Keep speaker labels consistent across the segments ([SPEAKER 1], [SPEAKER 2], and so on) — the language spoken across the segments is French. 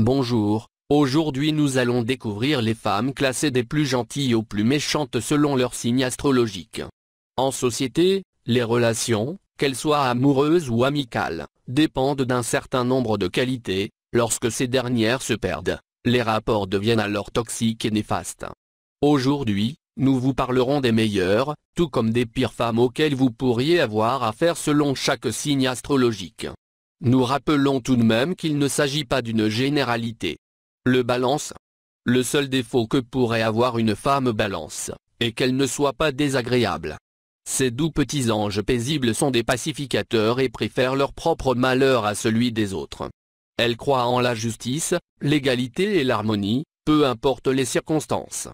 [SPEAKER 1] Bonjour, aujourd'hui nous allons découvrir les femmes classées des plus gentilles aux plus méchantes selon leur signe astrologique. En société, les relations, qu'elles soient amoureuses ou amicales, dépendent d'un certain nombre de qualités, lorsque ces dernières se perdent, les rapports deviennent alors toxiques et néfastes. Aujourd'hui, nous vous parlerons des meilleures, tout comme des pires femmes auxquelles vous pourriez avoir affaire selon chaque signe astrologique. Nous rappelons tout de même qu'il ne s'agit pas d'une généralité. Le balance. Le seul défaut que pourrait avoir une femme balance, est qu'elle ne soit pas désagréable. Ces doux petits anges paisibles sont des pacificateurs et préfèrent leur propre malheur à celui des autres. Elles croient en la justice, l'égalité et l'harmonie, peu importe les circonstances.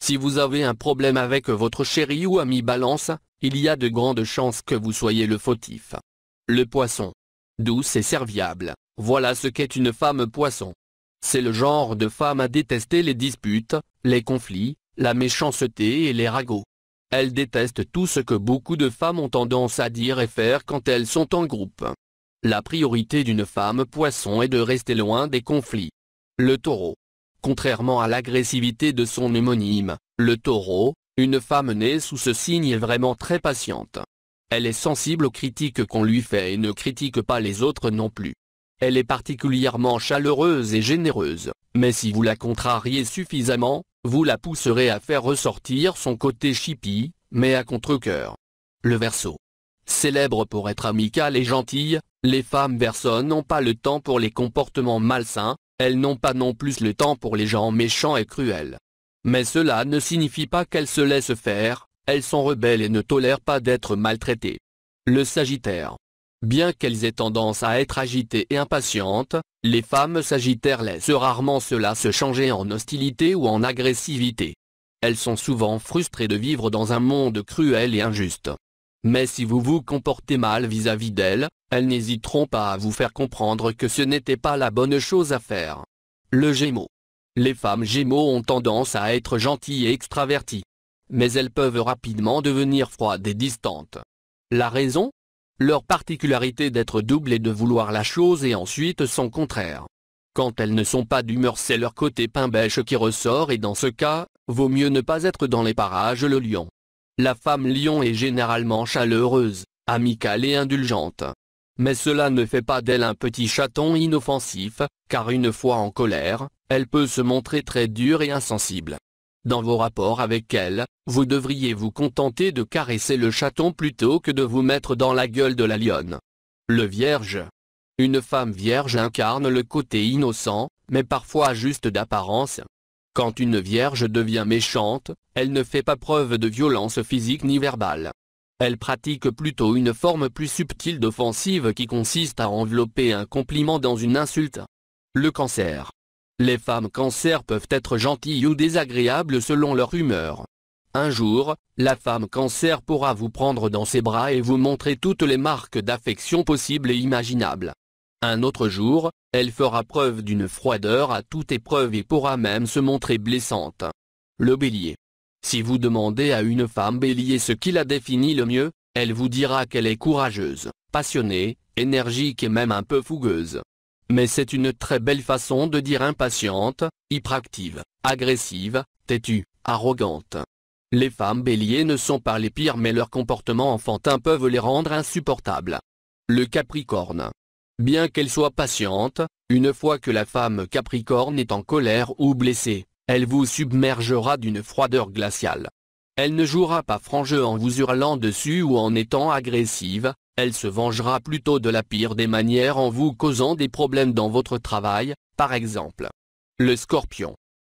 [SPEAKER 1] Si vous avez un problème avec votre chéri ou ami balance, il y a de grandes chances que vous soyez le fautif. Le poisson douce et serviable. Voilà ce qu'est une femme poisson. C'est le genre de femme à détester les disputes, les conflits, la méchanceté et les ragots. Elle déteste tout ce que beaucoup de femmes ont tendance à dire et faire quand elles sont en groupe. La priorité d'une femme poisson est de rester loin des conflits. Le taureau. Contrairement à l'agressivité de son homonyme, le taureau, une femme née sous ce signe est vraiment très patiente. Elle est sensible aux critiques qu'on lui fait et ne critique pas les autres non plus. Elle est particulièrement chaleureuse et généreuse, mais si vous la contrariez suffisamment, vous la pousserez à faire ressortir son côté chippie, mais à contre-coeur. Le verso. Célèbre pour être amicale et gentille, les femmes verso n'ont pas le temps pour les comportements malsains, elles n'ont pas non plus le temps pour les gens méchants et cruels. Mais cela ne signifie pas qu'elles se laissent faire, elles sont rebelles et ne tolèrent pas d'être maltraitées. Le Sagittaire. Bien qu'elles aient tendance à être agitées et impatientes, les femmes sagittaires laissent rarement cela se changer en hostilité ou en agressivité. Elles sont souvent frustrées de vivre dans un monde cruel et injuste. Mais si vous vous comportez mal vis-à-vis d'elles, elles n'hésiteront pas à vous faire comprendre que ce n'était pas la bonne chose à faire. Le Gémeaux. Les femmes Gémeaux ont tendance à être gentilles et extraverties mais elles peuvent rapidement devenir froides et distantes. La raison Leur particularité d'être double et de vouloir la chose et ensuite son contraire. Quand elles ne sont pas d'humeur c'est leur côté pain-bêche qui ressort et dans ce cas, vaut mieux ne pas être dans les parages le lion. La femme lion est généralement chaleureuse, amicale et indulgente. Mais cela ne fait pas d'elle un petit chaton inoffensif, car une fois en colère, elle peut se montrer très dure et insensible. Dans vos rapports avec elle, vous devriez vous contenter de caresser le chaton plutôt que de vous mettre dans la gueule de la lionne. Le vierge. Une femme vierge incarne le côté innocent, mais parfois juste d'apparence. Quand une vierge devient méchante, elle ne fait pas preuve de violence physique ni verbale. Elle pratique plutôt une forme plus subtile d'offensive qui consiste à envelopper un compliment dans une insulte. Le cancer. Les femmes cancer peuvent être gentilles ou désagréables selon leur humeur. Un jour, la femme cancer pourra vous prendre dans ses bras et vous montrer toutes les marques d'affection possibles et imaginables. Un autre jour, elle fera preuve d'une froideur à toute épreuve et pourra même se montrer blessante. Le bélier. Si vous demandez à une femme bélier ce qui la défini le mieux, elle vous dira qu'elle est courageuse, passionnée, énergique et même un peu fougueuse. Mais c'est une très belle façon de dire impatiente, hyperactive, agressive, têtue, arrogante. Les femmes béliers ne sont pas les pires mais leurs comportements enfantins peuvent les rendre insupportables. Le Capricorne. Bien qu'elle soit patiente, une fois que la femme Capricorne est en colère ou blessée, elle vous submergera d'une froideur glaciale. Elle ne jouera pas franc jeu en vous hurlant dessus ou en étant agressive, elle se vengera plutôt de la pire des manières en vous causant des problèmes dans votre travail, par exemple. Le scorpion.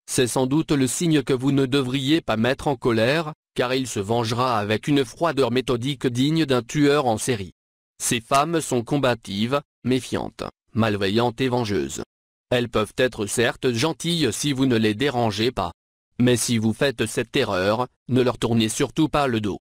[SPEAKER 1] C'est sans doute le signe que vous ne devriez pas mettre en colère, car il se vengera avec une froideur méthodique digne d'un tueur en série. Ces femmes sont combatives, méfiantes, malveillantes et vengeuses. Elles peuvent être certes gentilles si vous ne les dérangez pas. Mais si vous faites cette erreur, ne leur tournez surtout pas le dos.